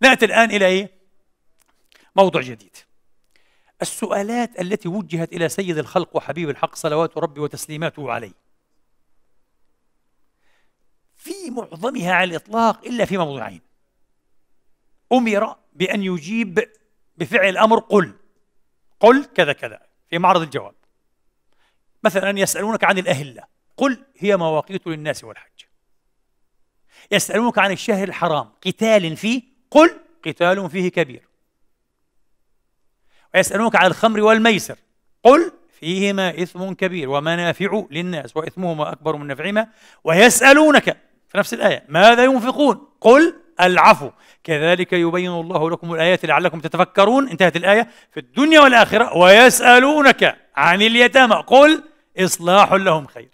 نأتي الآن إلى إيه؟ موضوع جديد السؤالات التي وجهت إلى سيد الخلق وحبيب الحق صلوات ربي وتسليماته عليه في معظمها على الإطلاق إلا في موضوعين أمر بأن يجيب بفعل الأمر قل قل كذا كذا في معرض الجواب مثلا يسألونك عن الأهلة قل هي مواقيت للناس والحج يسألونك عن الشهر الحرام قتال فيه قل قتال فيه كبير ويسألونك عن الخمر والميسر قل فيهما إثم كبير ومنافع للناس وإثمهما أكبر من نفعهما ويسألونك في نفس الآية ماذا ينفقون قل العفو كذلك يبين الله لكم الآيات لعلكم تتفكرون انتهت الآية في الدنيا والآخرة ويسألونك عن اليتامى قل إصلاح لهم خير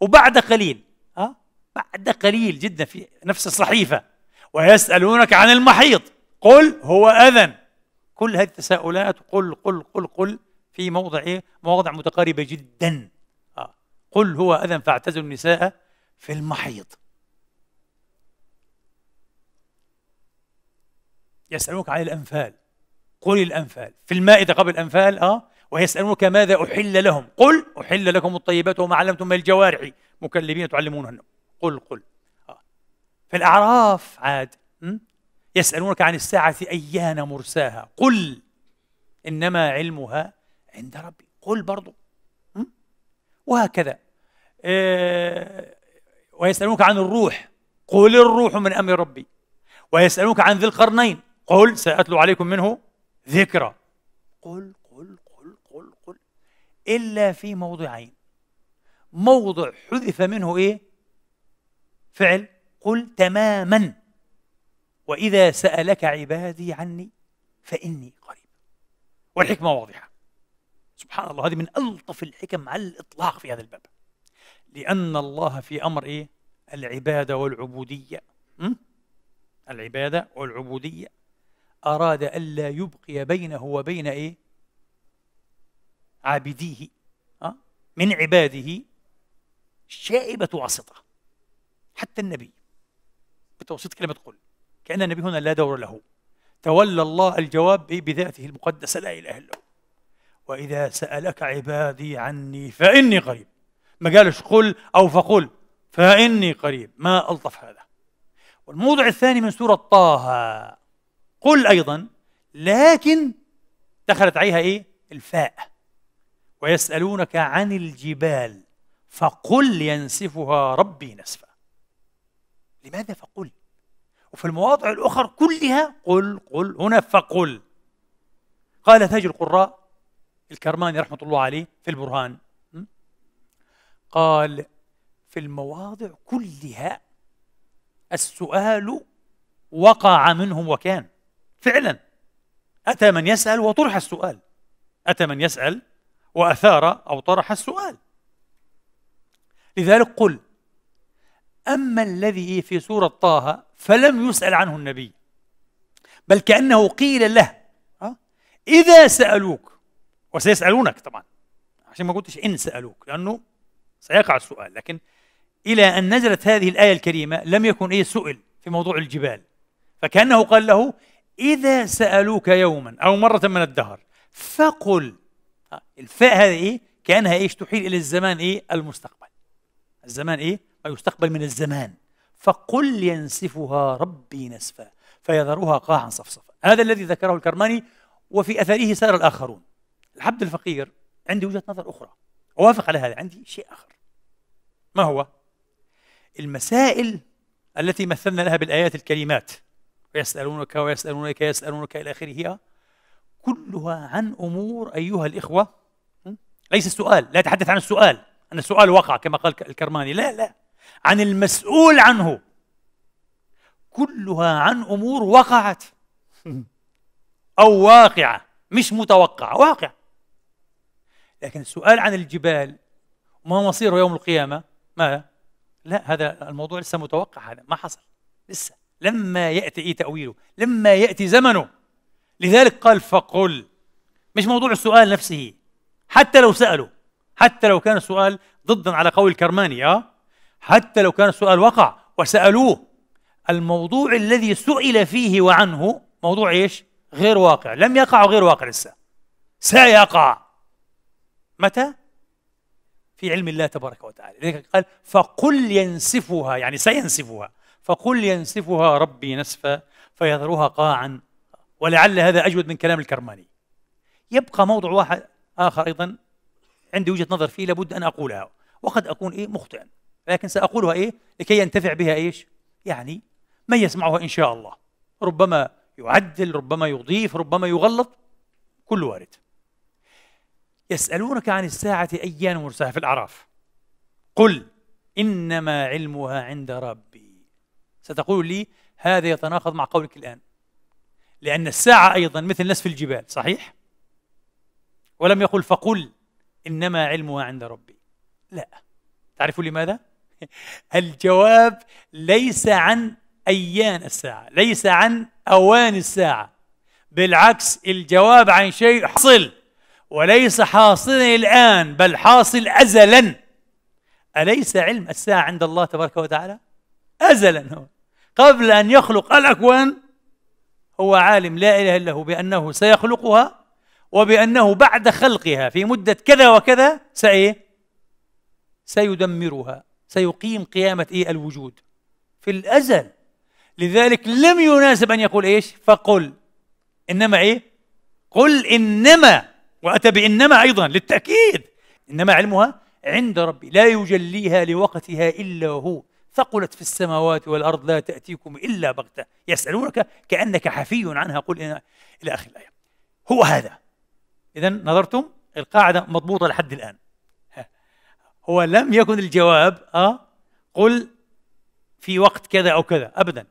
وبعد قليل آه، بعد قليل جدا في نفس الصحيفة ويسألونك عن المحيط قل هو أذن كل هذه التساؤلات قل قل قل قل في موضع إيه؟ مواضع متقاربة جدا آه. قل هو أذن فاعتزلوا النساء في المحيط يسألونك عن الأنفال قل الأنفال في المائدة قبل الأنفال آه ويسألونك ماذا أحل لهم قل أحل لكم الطيبات وما علمتم من الجوارح مكلمين تعلمونهن قل قل في الأعراف عاد يسألونك عن الساعة أيان مرساها قل إنما علمها عند ربي قل برضو وهكذا آه، ويسألونك عن الروح قل الروح من أمر ربي ويسألونك عن ذي القرنين قل سأتلو عليكم منه ذكرى قل قل قل قل قل إلا في موضعين موضع حذف منه إيه فعل قل تماما وإذا سألك عبادي عني فإني قريب والحكمة واضحة سبحان الله هذه من ألطف الحكم على الإطلاق في هذا الباب لأن الله في أمر إيه؟ العبادة والعبودية م? العبادة والعبودية أراد ألا يبقي بينه وبين إيه؟ عابديه أه؟ من عباده شائبة واسطة حتى النبي بتوسيط كلمة قل كأن النبي هنا لا دور له تولى الله الجواب بذاته المقدسة لا إله إلا هو وإذا سألك عبادي عني فإني قريب ما قالش قل أو فقل فإني قريب ما ألطف هذا والموضع الثاني من سورة طه قل أيضا لكن دخلت عليها إيه الفاء ويسألونك عن الجبال فقل ينسفها ربي نسفا لماذا فقل وفي المواضع الأخرى كلها قل قل هنا فقل قال تاج القراء الكرماني رحمة الله عليه في البرهان قال في المواضع كلها السؤال وقع منهم وكان فعلا أتى من يسأل وطرح السؤال أتى من يسأل وأثار أو طرح السؤال لذلك قل أما الذي في سورة طه فلم يسأل عنه النبي بل كأنه قيل له آه، إذا سألوك وسيسألونك طبعا عشان ما قلتش إن سألوك لأنه سيقع السؤال لكن إلى أن نزلت هذه الآية الكريمة لم يكن إيه سئل في موضوع الجبال فكأنه قال له إذا سألوك يوما أو مرة من الدهر فقل آه، الفاء هذه إيه كأنها إيش تحيل إلى الزمان إيه المستقبل الزمان إيه ويستقبل من الزمان فقل ينسفها ربي نسفا فيذرها قاعا صفصفا هذا الذي ذكره الكرماني وفي أثره سار الآخرون العبد الفقير عندي وجهة نظر أخرى أوافق على هذا عندي شيء آخر ما هو؟ المسائل التي مثلنا لها بالآيات الكلمات ويسألونك ويسألونك يسألونك إلى آخره كلها عن أمور أيها الإخوة ليس السؤال لا تحدث عن السؤال أن السؤال وقع كما قال الكرماني لا لا عن المسؤول عنه كلها عن امور وقعت او واقعه مش متوقعه واقعه لكن السؤال عن الجبال وما مصيره يوم القيامه ما لا هذا الموضوع لسه متوقع هذا ما حصل لسه لما ياتي إيه تاويله لما ياتي زمنه لذلك قال فقل مش موضوع السؤال نفسه حتى لو سالوا حتى لو كان السؤال ضدا على قول الكرماني اه حتى لو كان السؤال وقع وسألوه الموضوع الذي سئل فيه وعنه موضوع ايش؟ غير واقع لم يقع غير واقع لسه سيقع متى؟ في علم الله تبارك وتعالى لذلك قال فقل ينسفها يعني سينسفها فقل ينسفها ربي نسفا فيذرها قاعا ولعل هذا أجود من كلام الكرماني يبقى موضوع واحد آخر أيضا عندي وجهة نظر فيه لابد أن أقولها وقد أكون إيه مخطئا لكن سأقولها إيه لكي ينتفع بها إيش يعني من يسمعها إن شاء الله ربما يعدل ربما يضيف ربما يغلط كل وارد يسألونك عن الساعة أيان مرساها في الأعراف قل إنما علمها عند ربي ستقول لي هذا يتناقض مع قولك الآن لأن الساعة أيضا مثل نسف الجبال صحيح؟ ولم يقل فقل إنما علمها عند ربي لا تعرفوا لماذا؟ الجواب ليس عن أيان الساعة ليس عن أوان الساعة بالعكس الجواب عن شيء حصل وليس حاصلا الآن بل حاصل أزلا أليس علم الساعة عند الله تبارك وتعالى أزلا هو قبل أن يخلق الأكوان هو عالم لا إله إلا هو بأنه سيخلقها وبأنه بعد خلقها في مدة كذا وكذا سإيه سيدمرها سيقيم قيامة إيه الوجود في الأزل لذلك لم يناسب أن يقول إيش فقل إنما إيه قل إنما وأتى بإنما أيضا للتأكيد إنما علمها عند ربي لا يجليها لوقتها إلا هو ثقلت في السماوات والأرض لا تأتيكم إلا بغتة يسألونك كأنك حفي عنها قل إن... إلى آخر الآية هو هذا إذا نظرتم القاعدة مضبوطة لحد الآن هو لم يكن الجواب أه قل في وقت كذا أو كذا أبدا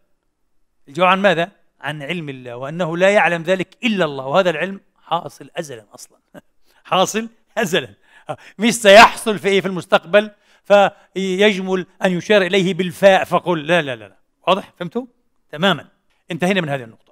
الجواب عن ماذا؟ عن علم الله وأنه لا يعلم ذلك إلا الله وهذا العلم حاصل أزلا أصلا حاصل أزلا آه، مش سيحصل في إيه في المستقبل فيجمل أن يشار إليه بالفاء فقل لا لا لا, لا. واضح؟ فهمتوا؟ تماما انتهينا من هذه النقطة